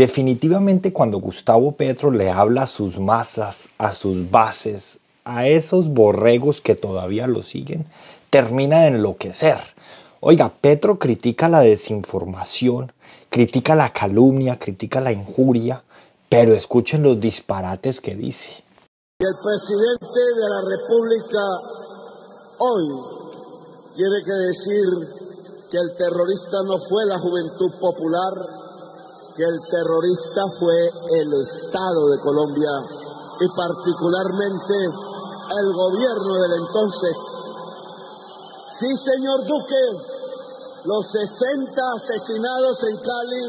Definitivamente cuando Gustavo Petro le habla a sus masas, a sus bases, a esos borregos que todavía lo siguen, termina de enloquecer. Oiga, Petro critica la desinformación, critica la calumnia, critica la injuria, pero escuchen los disparates que dice. El presidente de la República hoy tiene que decir que el terrorista no fue la juventud popular, que el terrorista fue el Estado de Colombia y particularmente el gobierno del entonces. Sí, señor Duque, los 60 asesinados en Cali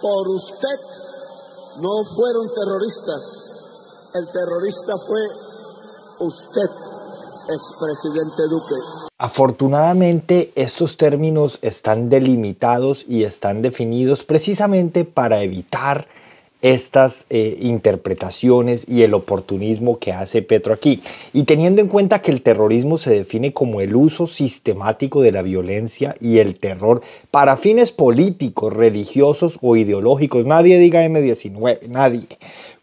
por usted no fueron terroristas. El terrorista fue usted, expresidente Duque. Afortunadamente, estos términos están delimitados y están definidos precisamente para evitar estas eh, interpretaciones y el oportunismo que hace Petro aquí. Y teniendo en cuenta que el terrorismo se define como el uso sistemático de la violencia y el terror para fines políticos, religiosos o ideológicos, nadie diga M19, nadie,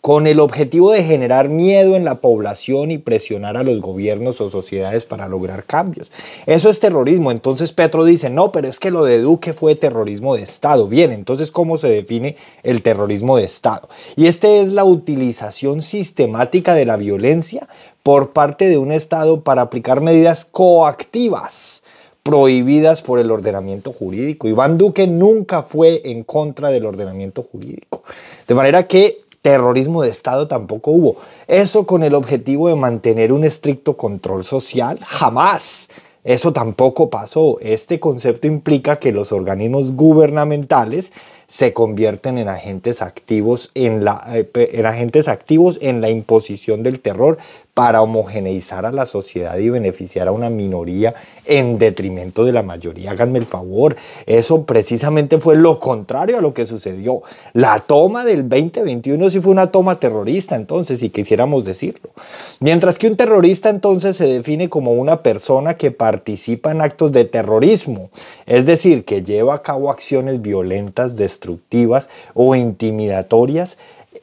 con el objetivo de generar miedo en la población y presionar a los gobiernos o sociedades para lograr cambios. Eso es terrorismo. Entonces Petro dice, no, pero es que lo de Duque fue terrorismo de Estado. Bien, entonces ¿cómo se define el terrorismo de Estado? Y este es la utilización sistemática de la violencia por parte de un Estado para aplicar medidas coactivas prohibidas por el ordenamiento jurídico. Iván Duque nunca fue en contra del ordenamiento jurídico. De manera que terrorismo de Estado tampoco hubo. Eso con el objetivo de mantener un estricto control social, jamás. Eso tampoco pasó. Este concepto implica que los organismos gubernamentales se convierten en agentes activos en la, eh, en agentes activos en la imposición del terror para homogeneizar a la sociedad y beneficiar a una minoría en detrimento de la mayoría. Háganme el favor, eso precisamente fue lo contrario a lo que sucedió. La toma del 2021 sí fue una toma terrorista, entonces, si quisiéramos decirlo. Mientras que un terrorista entonces se define como una persona que participa en actos de terrorismo, es decir, que lleva a cabo acciones violentas, de destructivas o intimidatorias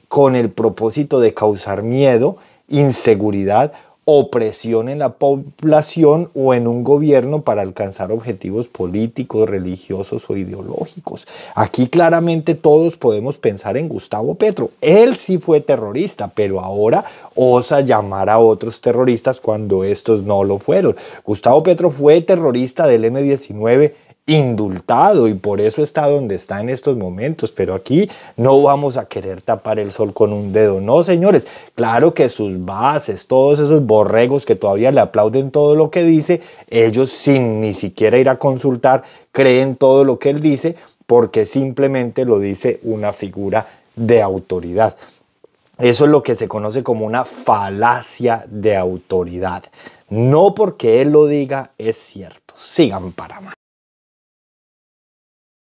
con el propósito de causar miedo, inseguridad opresión en la población o en un gobierno para alcanzar objetivos políticos, religiosos o ideológicos. Aquí claramente todos podemos pensar en Gustavo Petro. Él sí fue terrorista, pero ahora osa llamar a otros terroristas cuando estos no lo fueron. Gustavo Petro fue terrorista del M-19 indultado y por eso está donde está en estos momentos, pero aquí no vamos a querer tapar el sol con un dedo, no señores, claro que sus bases, todos esos borregos que todavía le aplauden todo lo que dice, ellos sin ni siquiera ir a consultar, creen todo lo que él dice porque simplemente lo dice una figura de autoridad. Eso es lo que se conoce como una falacia de autoridad. No porque él lo diga es cierto. Sigan para más.